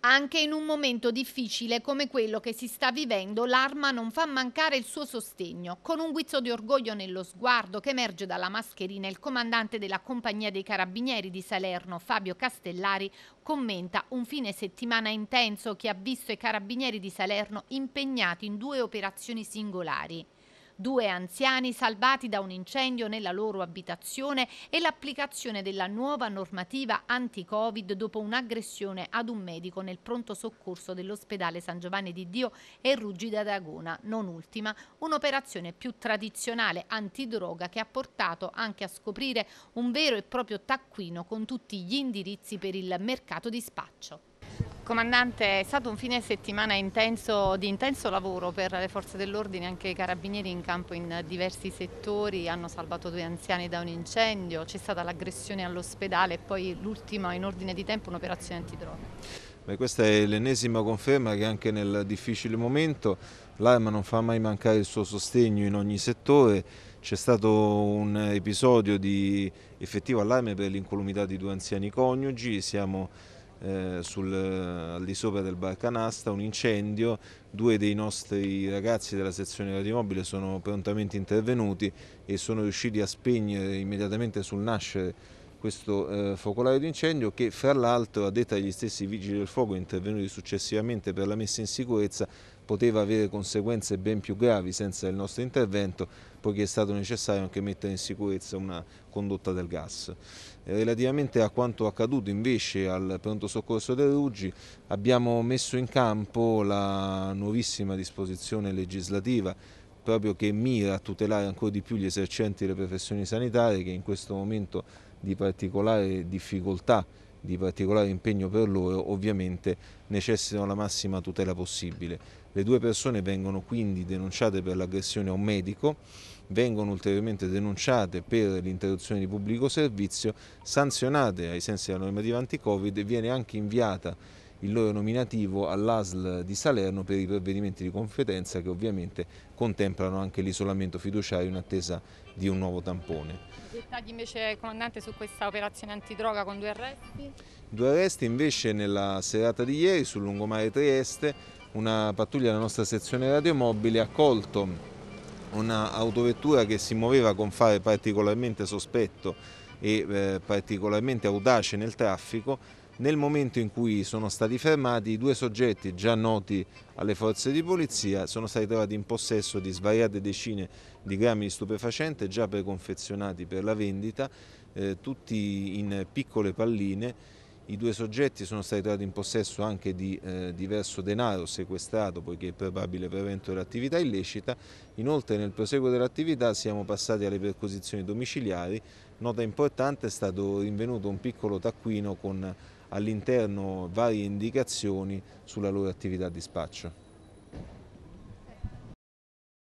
Anche in un momento difficile come quello che si sta vivendo, l'arma non fa mancare il suo sostegno. Con un guizzo di orgoglio nello sguardo che emerge dalla mascherina, il comandante della Compagnia dei Carabinieri di Salerno, Fabio Castellari, commenta un fine settimana intenso che ha visto i Carabinieri di Salerno impegnati in due operazioni singolari due anziani salvati da un incendio nella loro abitazione e l'applicazione della nuova normativa anti-Covid dopo un'aggressione ad un medico nel pronto soccorso dell'ospedale San Giovanni di Dio e Ruggi d'Aragona, non ultima, un'operazione più tradizionale antidroga che ha portato anche a scoprire un vero e proprio taccuino con tutti gli indirizzi per il mercato di spaccio. Comandante, è stato un fine settimana intenso, di intenso lavoro per le forze dell'ordine, anche i carabinieri in campo in diversi settori, hanno salvato due anziani da un incendio, c'è stata l'aggressione all'ospedale e poi l'ultima in ordine di tempo un'operazione antidrone. Beh, questa è l'ennesima conferma che anche nel difficile momento l'ARMA non fa mai mancare il suo sostegno in ogni settore. C'è stato un episodio di effettivo allarme per l'incolumità di due anziani coniugi, siamo eh, sul, al di sopra del Barcanasta, un incendio, due dei nostri ragazzi della sezione radiomobile sono prontamente intervenuti e sono riusciti a spegnere immediatamente sul nascere questo eh, focolaio d'incendio che fra l'altro a detta degli stessi vigili del fuoco intervenuti successivamente per la messa in sicurezza poteva avere conseguenze ben più gravi senza il nostro intervento poiché è stato necessario anche mettere in sicurezza una condotta del gas. Eh, relativamente a quanto accaduto invece al pronto soccorso del Ruggi abbiamo messo in campo la nuovissima disposizione legislativa proprio che mira a tutelare ancora di più gli esercenti delle professioni sanitarie che in questo momento di particolare difficoltà, di particolare impegno per loro, ovviamente necessitano la massima tutela possibile. Le due persone vengono quindi denunciate per l'aggressione a un medico, vengono ulteriormente denunciate per l'interruzione di pubblico servizio, sanzionate ai sensi della normativa anti-Covid e viene anche inviata il loro nominativo all'ASL di Salerno per i provvedimenti di competenza che ovviamente contemplano anche l'isolamento fiduciario in attesa di un nuovo tampone. Dettagli invece comandante su questa operazione antidroga con due arresti? Due arresti invece nella serata di ieri sul lungomare Trieste una pattuglia della nostra sezione radiomobile ha colto un'autovettura che si muoveva con fare particolarmente sospetto e eh, particolarmente audace nel traffico nel momento in cui sono stati fermati, i due soggetti già noti alle forze di polizia sono stati trovati in possesso di svariate decine di grammi di stupefacente già preconfezionati per la vendita, eh, tutti in piccole palline. I due soggetti sono stati trovati in possesso anche di eh, diverso denaro sequestrato poiché è probabile prevento dell'attività illecita. Inoltre nel proseguo dell'attività siamo passati alle perquisizioni domiciliari. Nota importante è stato rinvenuto un piccolo taccuino con all'interno varie indicazioni sulla loro attività di spaccio.